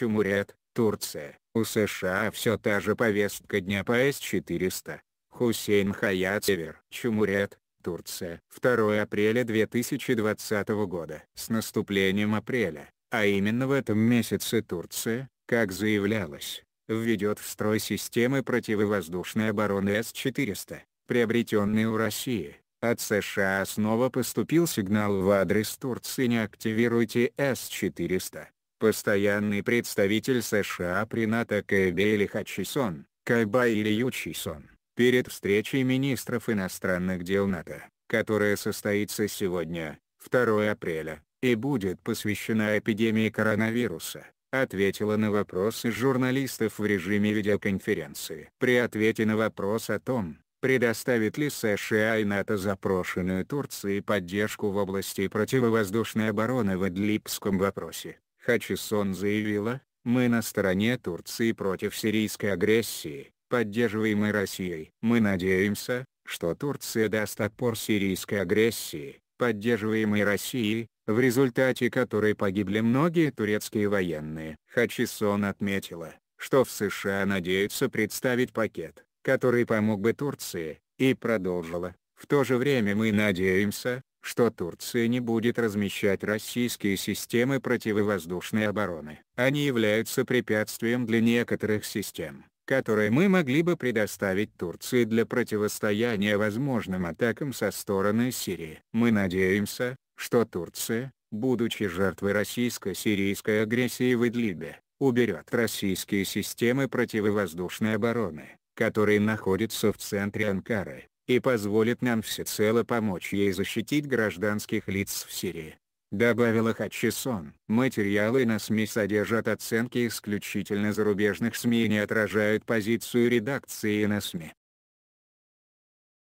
Чумурет, Турция, у США все та же повестка дня по С-400. Хусейн Хаят Север, Чумурет, Турция. 2 апреля 2020 года. С наступлением апреля, а именно в этом месяце Турция, как заявлялось, введет в строй системы противовоздушной обороны С-400, приобретенные у России. От США снова поступил сигнал в адрес Турции «Не активируйте С-400». Постоянный представитель США при НАТО Кэби или Хатчисон, Кайба или Ючисон, перед встречей министров иностранных дел НАТО, которая состоится сегодня, 2 апреля, и будет посвящена эпидемии коронавируса, ответила на вопросы журналистов в режиме видеоконференции. При ответе на вопрос о том, предоставит ли США и НАТО запрошенную Турции поддержку в области противовоздушной обороны в Идлибском вопросе, Хачисон заявила, «Мы на стороне Турции против сирийской агрессии, поддерживаемой Россией. Мы надеемся, что Турция даст отпор сирийской агрессии, поддерживаемой Россией, в результате которой погибли многие турецкие военные. Хачисон отметила, что в США надеются представить пакет, который помог бы Турции, и продолжила, в то же время мы надеемся, что Турция не будет размещать российские системы противовоздушной обороны. Они являются препятствием для некоторых систем, которые мы могли бы предоставить Турции для противостояния возможным атакам со стороны Сирии. Мы надеемся, что Турция, будучи жертвой российско-сирийской агрессии в Идлибе, уберет российские системы противовоздушной обороны, которые находятся в центре Анкары, и позволит нам всецело помочь ей защитить гражданских лиц в Сирии. Добавила Хатчисон. Материалы на СМИ содержат оценки исключительно зарубежных СМИ и не отражают позицию редакции на СМИ.